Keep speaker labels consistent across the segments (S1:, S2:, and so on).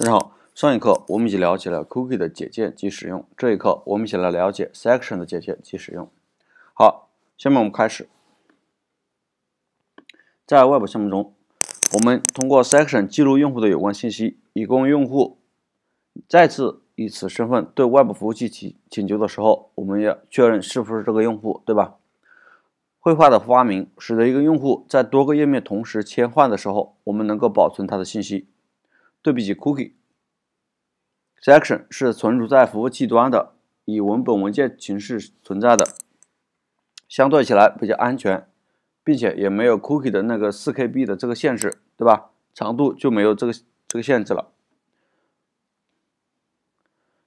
S1: 大家好，上一课我们已经了解了 Cookie 的简介及使用。这一课我们一起来了解 Section 的简介及使用。好，下面我们开始。在 Web 项目中，我们通过 Section 记录用户的有关信息，以供用户再次以此身份对外部服务器提请求的时候，我们要确认是不是这个用户，对吧？绘画的发明使得一个用户在多个页面同时切换的时候，我们能够保存他的信息。对比起 cookie，section 是存储在服务器端的，以文本文件形式存在的，相对起来比较安全，并且也没有 cookie 的那个 4KB 的这个限制，对吧？长度就没有这个这个限制了。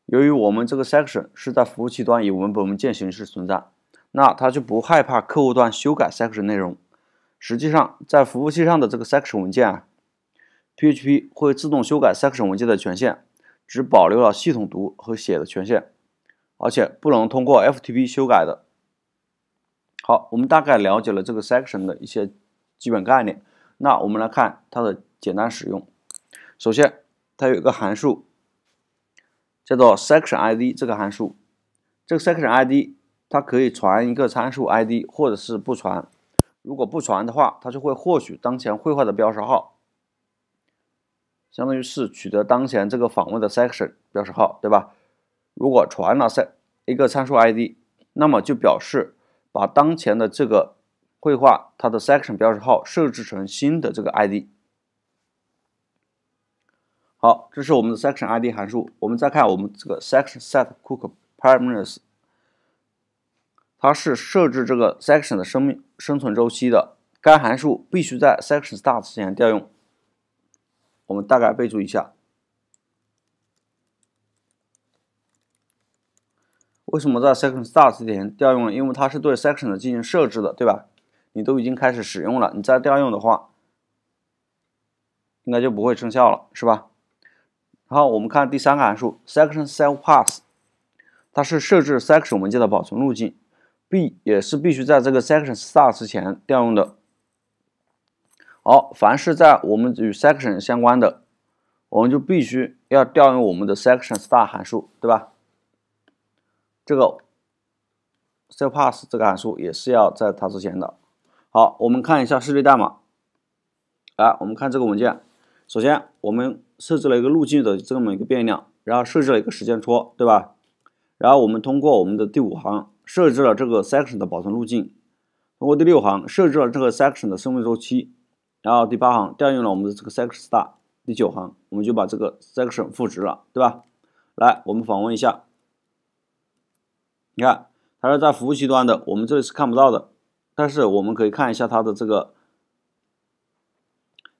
S1: 由于我们这个 section 是在服务器端以文本文件形式存在，那它就不害怕客户端修改 section 内容。实际上，在服务器上的这个 section 文件啊。PHP 会自动修改 section 文件的权限，只保留了系统读和写的权限，而且不能通过 FTP 修改的。好，我们大概了解了这个 section 的一些基本概念，那我们来看它的简单使用。首先，它有一个函数叫做 section_id 这个函数，这个 section_id 它可以传一个参数 id，或者是不传。如果不传的话，它就会获取当前绘画的标识号。相当于是取得当前这个访问的 section 标识号，对吧？如果传了 set 一个参数 id，那么就表示把当前的这个绘画它的 section 标识号设置成新的这个 id。好，这是我们的 section id 函数。我们再看我们这个 section set cook parameters，它是设置这个 section 的生命生存周期的。该函数必须在 section start 之前调用。我们大概备注一下，为什么在 section start 之前调用呢？因为它是对 section 进行设置的，对吧？你都已经开始使用了，你再调用的话，应该就不会生效了，是吧？然后我们看第三个函数 section s e v e p a s s 它是设置 section 文件的保存路径，b 也是必须在这个 section start 之前调用的。好，凡是在我们与 section 相关的，我们就必须要调用我们的 section s t a r 函数，对吧？这个 s e l pass 这个函数也是要在它之前的。好，我们看一下示例代码。来，我们看这个文件。首先，我们设置了一个路径的这么一个变量，然后设置了一个时间戳，对吧？然后我们通过我们的第五行设置了这个 section 的保存路径，通过第六行设置了这个 section 的生命周期。然后第八行调用了我们的这个 section s t a r 第九行我们就把这个 section 赋值了，对吧？来，我们访问一下，你看，它是在服务器端的，我们这里是看不到的，但是我们可以看一下它的这个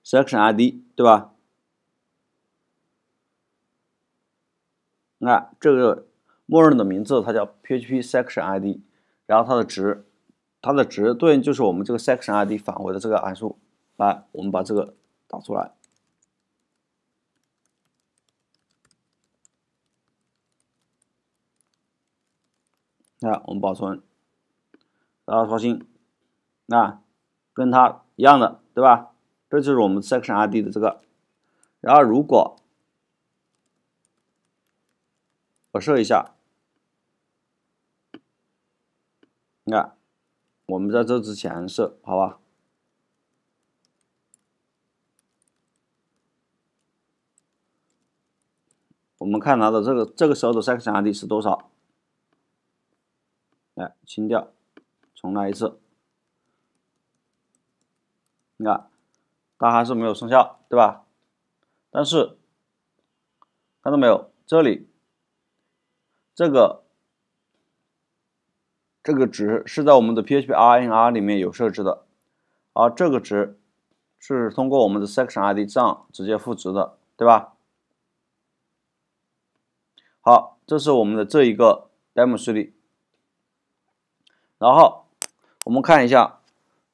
S1: section id，对吧？你看这个默认的名字它叫 php section id，然后它的值，它的值对应就是我们这个 section id 返回的这个函数。来，我们把这个打出来。看，我们保存，然后刷新。那跟它一样的，对吧？这就是我们 section ID 的这个。然后，如果我设一下，看，我们在这之前设，好吧？我们看拿的这个这个时候的 section ID 是多少？来清掉，重来一次。你看，它还是没有生效，对吧？但是，看到没有？这里，这个，这个值是在我们的 PHP i n r 里面有设置的，而这个值是通过我们的 section ID 这样直接赋值的，对吧？好，这是我们的这一个 demo 示例。然后我们看一下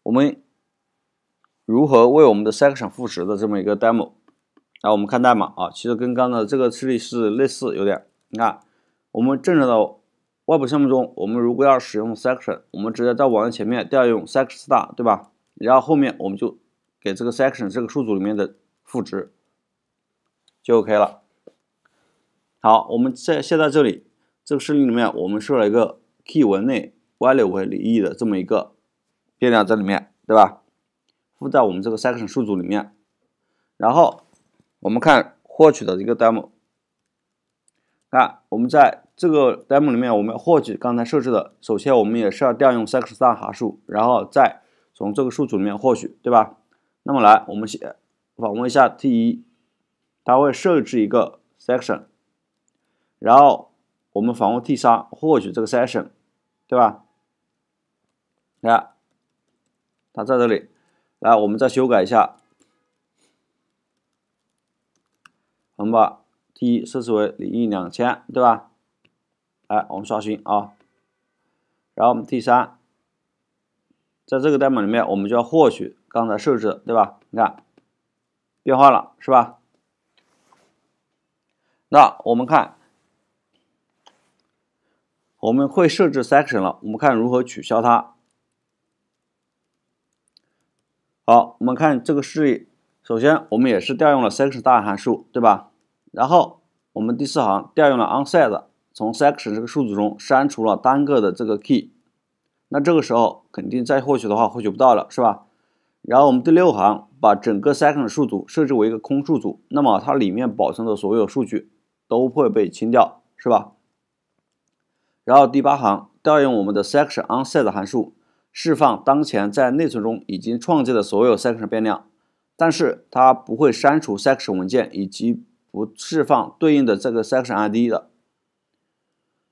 S1: 我们如何为我们的 section 赋值的这么一个 demo。后我们看代码啊，其实跟刚才这个示例是类似，有点。你看，我们正常的外部项目中，我们如果要使用 section，我们直接在网页前面调用 section s t a r 对吧？然后后面我们就给这个 section 这个数组里面的赋值，就 OK 了。好，我们在现在这里这个视频里面，我们设了一个 k e y 文内 value 为零一的这么一个变量在里面，对吧？附在我们这个 section 数组里面。然后我们看获取的一个 demo，看我们在这个 demo 里面，我们获取刚才设置的，首先我们也是要调用 section 函数，然后再从这个数组里面获取，对吧？那么来，我们先访问一下 t 一，它会设置一个 section。然后我们访问第三，获取这个 session，对吧？看。它在这里。来，我们再修改一下，我们把 t 设置为零一两千，对吧？来，我们刷新啊。然后我们第三，在这个代码里面，我们就要获取刚才设置的，对吧？你看，变化了，是吧？那我们看。我们会设置 section 了，我们看如何取消它。好，我们看这个示例。首先，我们也是调用了 section 大函数，对吧？然后，我们第四行调用了 o n s e t 从 section 这个数组中删除了单个的这个 key。那这个时候，肯定再获取的话获取不到了，是吧？然后，我们第六行把整个 section 数组设置为一个空数组，那么它里面保存的所有数据都会被清掉，是吧？然后第八行调用我们的 section o n s e t 函数，释放当前在内存中已经创建的所有 section 变量，但是它不会删除 section 文件以及不释放对应的这个 section id 的。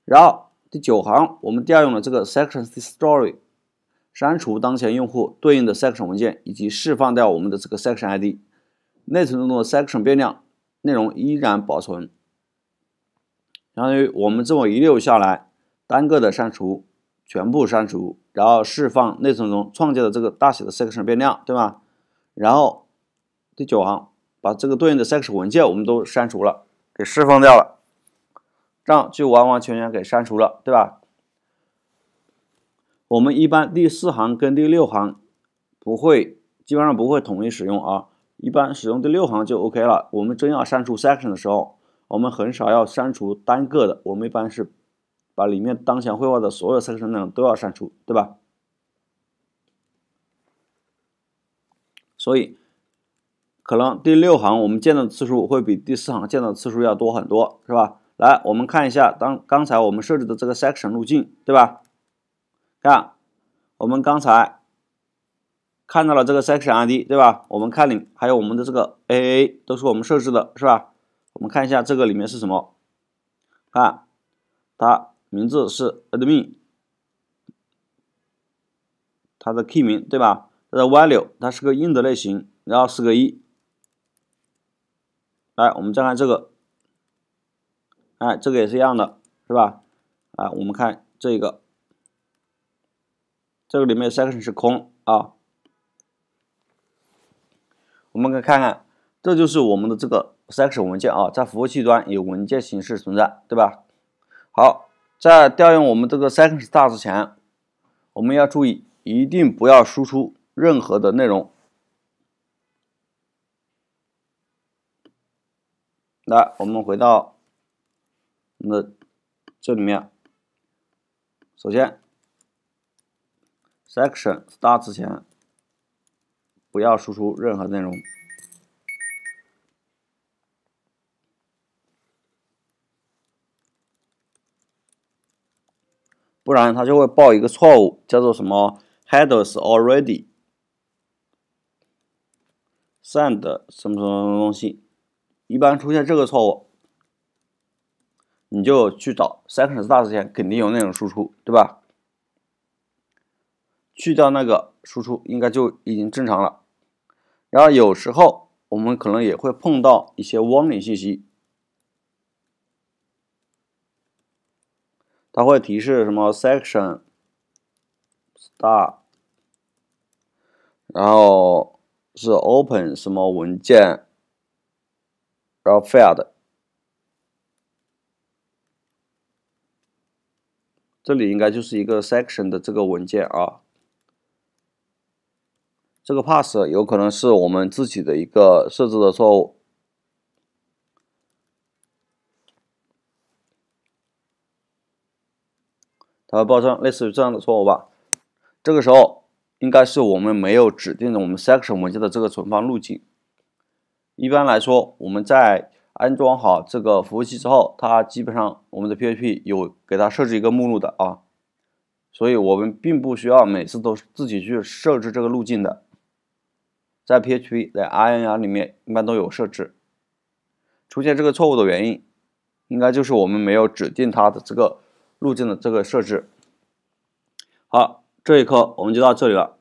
S1: 然后第九行我们调用了这个 section s t o r y 删除当前用户对应的 section 文件以及释放掉我们的这个 section id，内存中的 section 变量内容依然保存。然后我们这么一溜下来。单个的删除，全部删除，然后释放内存中创建的这个大写的 section 变量，对吧？然后第九行把这个对应的 section 文件我们都删除了，给释放掉了，这样就完完全全给删除了，对吧？我们一般第四行跟第六行不会，基本上不会统一使用啊，一般使用第六行就 OK 了。我们真要删除 section 的时候，我们很少要删除单个的，我们一般是。把里面当前绘画的所有 section 都要删除，对吧？所以可能第六行我们见到的次数会比第四行见到的次数要多很多，是吧？来，我们看一下，当刚才我们设置的这个 section 路径，对吧？看，我们刚才看到了这个 section ID，对吧？我们看里还有我们的这个 aa 都是我们设置的，是吧？我们看一下这个里面是什么，看它。名字是 admin，它的 key 名对吧？它的 value 它是个 int 类型，然后是个一。来，我们再看这个，哎，这个也是一样的，是吧？啊，我们看这个，这个里面 section 是空啊。我们可以看看，这就是我们的这个 section 文件啊，在服务器端以文件形式存在，对吧？好。在调用我们这个 section start 之前，我们要注意，一定不要输出任何的内容。来，我们回到我们的这里面，首先 section start 之前不要输出任何内容。不然它就会报一个错误，叫做什么 headers already send 什么什么什么东西。一般出现这个错误，你就去找 s e c o n d start 之前肯定有那种输出，对吧？去掉那个输出，应该就已经正常了。然后有时候我们可能也会碰到一些 warning 信息。它会提示什么？section s t a r 然后是 open 什么文件，然后 fail d 这里应该就是一个 section 的这个文件啊。这个 pass 有可能是我们自己的一个设置的错误。它会报上类似于这样的错误吧？这个时候应该是我们没有指定的我们 section 文件的这个存放路径。一般来说，我们在安装好这个服务器之后，它基本上我们的 PHP 有给它设置一个目录的啊，所以我们并不需要每次都自己去设置这个路径的。在 PHP 在 i n r 里面一般都有设置。出现这个错误的原因，应该就是我们没有指定它的这个。路径的这个设置，好，这一课我们就到这里了。